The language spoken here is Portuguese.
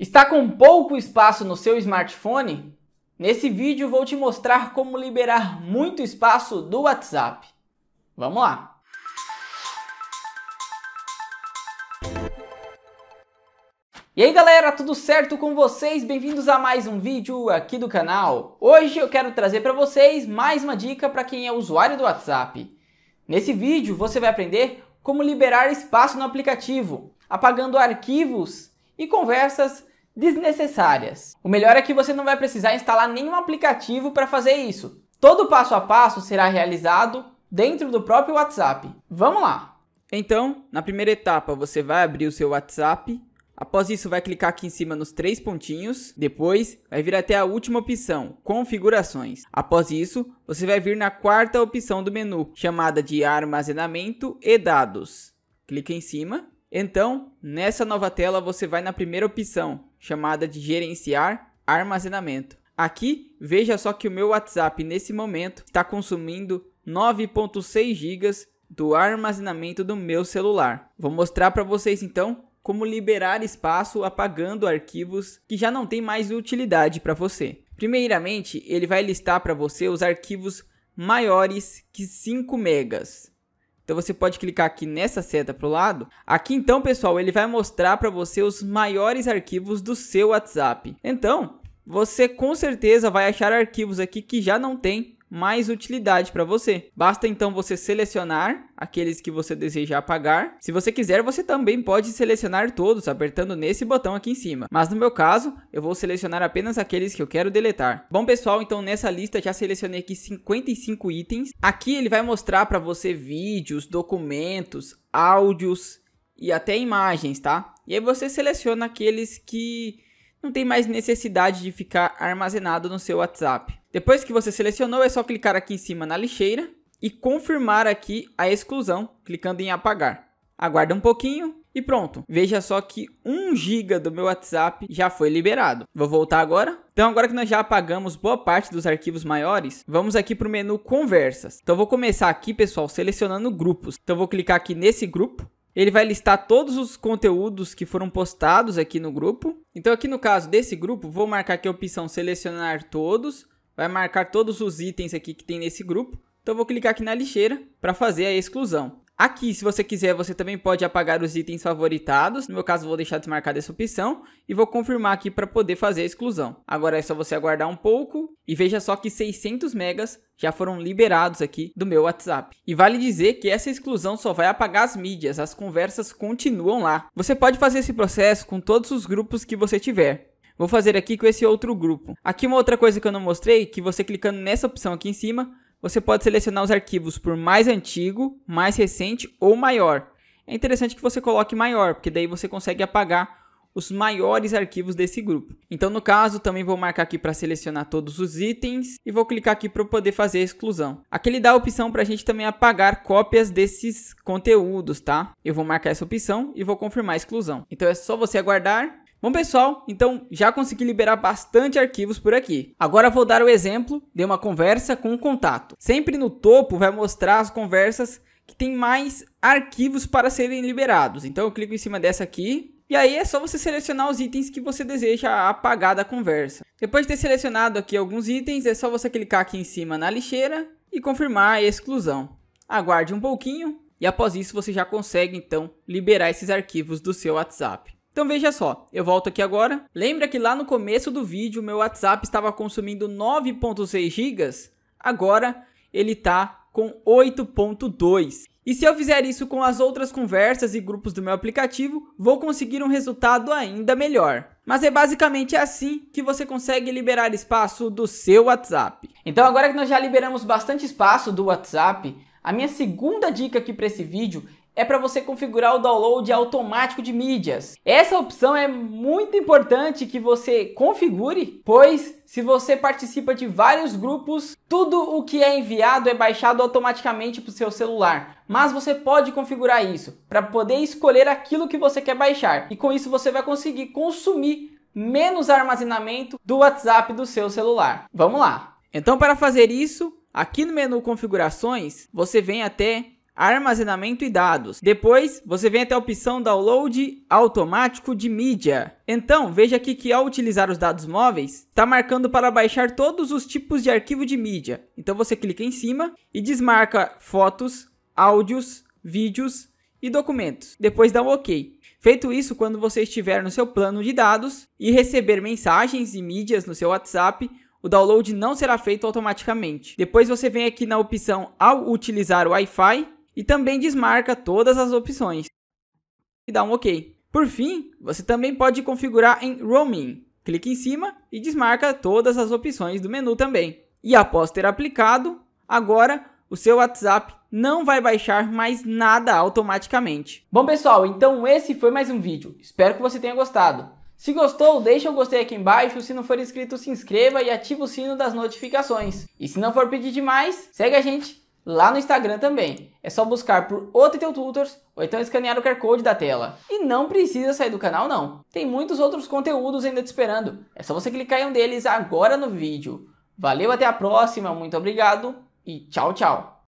Está com pouco espaço no seu smartphone? Nesse vídeo vou te mostrar como liberar muito espaço do WhatsApp. Vamos lá! E aí galera, tudo certo com vocês? Bem-vindos a mais um vídeo aqui do canal. Hoje eu quero trazer para vocês mais uma dica para quem é usuário do WhatsApp. Nesse vídeo você vai aprender como liberar espaço no aplicativo, apagando arquivos e conversas desnecessárias. O melhor é que você não vai precisar instalar nenhum aplicativo para fazer isso. Todo passo a passo será realizado dentro do próprio WhatsApp. Vamos lá! Então, na primeira etapa, você vai abrir o seu WhatsApp. Após isso, vai clicar aqui em cima nos três pontinhos. Depois, vai vir até a última opção, Configurações. Após isso, você vai vir na quarta opção do menu, chamada de Armazenamento e Dados. Clica em cima então, nessa nova tela você vai na primeira opção, chamada de gerenciar armazenamento. Aqui, veja só que o meu WhatsApp nesse momento está consumindo 9.6 GB do armazenamento do meu celular. Vou mostrar para vocês então como liberar espaço apagando arquivos que já não tem mais utilidade para você. Primeiramente, ele vai listar para você os arquivos maiores que 5 megas. Então você pode clicar aqui nessa seta para o lado. Aqui então, pessoal, ele vai mostrar para você os maiores arquivos do seu WhatsApp. Então, você com certeza vai achar arquivos aqui que já não tem mais utilidade para você. Basta então você selecionar aqueles que você deseja apagar. Se você quiser, você também pode selecionar todos apertando nesse botão aqui em cima. Mas no meu caso, eu vou selecionar apenas aqueles que eu quero deletar. Bom pessoal, então nessa lista já selecionei aqui 55 itens. Aqui ele vai mostrar para você vídeos, documentos, áudios e até imagens, tá? E aí você seleciona aqueles que não tem mais necessidade de ficar armazenado no seu WhatsApp. Depois que você selecionou, é só clicar aqui em cima na lixeira e confirmar aqui a exclusão, clicando em apagar. Aguarda um pouquinho e pronto. Veja só que 1 GB do meu WhatsApp já foi liberado. Vou voltar agora. Então agora que nós já apagamos boa parte dos arquivos maiores, vamos aqui para o menu conversas. Então vou começar aqui, pessoal, selecionando grupos. Então vou clicar aqui nesse grupo. Ele vai listar todos os conteúdos que foram postados aqui no grupo. Então aqui no caso desse grupo, vou marcar aqui a opção selecionar todos vai marcar todos os itens aqui que tem nesse grupo. Então vou clicar aqui na lixeira para fazer a exclusão. Aqui, se você quiser, você também pode apagar os itens favoritados. No meu caso, vou deixar desmarcada essa opção e vou confirmar aqui para poder fazer a exclusão. Agora é só você aguardar um pouco e veja só que 600 megas já foram liberados aqui do meu WhatsApp. E vale dizer que essa exclusão só vai apagar as mídias, as conversas continuam lá. Você pode fazer esse processo com todos os grupos que você tiver. Vou fazer aqui com esse outro grupo. Aqui uma outra coisa que eu não mostrei, que você clicando nessa opção aqui em cima, você pode selecionar os arquivos por mais antigo, mais recente ou maior. É interessante que você coloque maior, porque daí você consegue apagar os maiores arquivos desse grupo. Então, no caso, também vou marcar aqui para selecionar todos os itens e vou clicar aqui para poder fazer a exclusão. Aqui ele dá a opção para a gente também apagar cópias desses conteúdos, tá? Eu vou marcar essa opção e vou confirmar a exclusão. Então é só você aguardar Bom pessoal, então já consegui liberar bastante arquivos por aqui. Agora vou dar o exemplo de uma conversa com um contato. Sempre no topo vai mostrar as conversas que tem mais arquivos para serem liberados. Então eu clico em cima dessa aqui e aí é só você selecionar os itens que você deseja apagar da conversa. Depois de ter selecionado aqui alguns itens, é só você clicar aqui em cima na lixeira e confirmar a exclusão. Aguarde um pouquinho e após isso você já consegue então liberar esses arquivos do seu WhatsApp. Então veja só, eu volto aqui agora. Lembra que lá no começo do vídeo meu WhatsApp estava consumindo 9.6 GB? Agora ele está com 8.2. E se eu fizer isso com as outras conversas e grupos do meu aplicativo, vou conseguir um resultado ainda melhor. Mas é basicamente assim que você consegue liberar espaço do seu WhatsApp. Então agora que nós já liberamos bastante espaço do WhatsApp, a minha segunda dica aqui para esse vídeo é para você configurar o download automático de mídias. Essa opção é muito importante que você configure, pois se você participa de vários grupos, tudo o que é enviado é baixado automaticamente para o seu celular. Mas você pode configurar isso para poder escolher aquilo que você quer baixar. E com isso você vai conseguir consumir menos armazenamento do WhatsApp do seu celular. Vamos lá. Então para fazer isso, aqui no menu configurações, você vem até armazenamento e dados. Depois, você vem até a opção download automático de mídia. Então, veja aqui que ao utilizar os dados móveis, está marcando para baixar todos os tipos de arquivo de mídia. Então você clica em cima e desmarca fotos, áudios, vídeos e documentos. Depois dá um OK. Feito isso, quando você estiver no seu plano de dados e receber mensagens e mídias no seu WhatsApp, o download não será feito automaticamente. Depois você vem aqui na opção ao utilizar o Wi-Fi e também desmarca todas as opções e dá um OK. Por fim, você também pode configurar em Roaming. Clique em cima e desmarca todas as opções do menu também. E após ter aplicado, agora o seu WhatsApp não vai baixar mais nada automaticamente. Bom pessoal, então esse foi mais um vídeo. Espero que você tenha gostado. Se gostou, deixa o gostei aqui embaixo. Se não for inscrito, se inscreva e ative o sino das notificações. E se não for pedir demais, segue a gente lá no Instagram também. É só buscar por OTT Tutors ou então escanear o QR Code da tela. E não precisa sair do canal não. Tem muitos outros conteúdos ainda te esperando. É só você clicar em um deles agora no vídeo. Valeu, até a próxima, muito obrigado e tchau, tchau.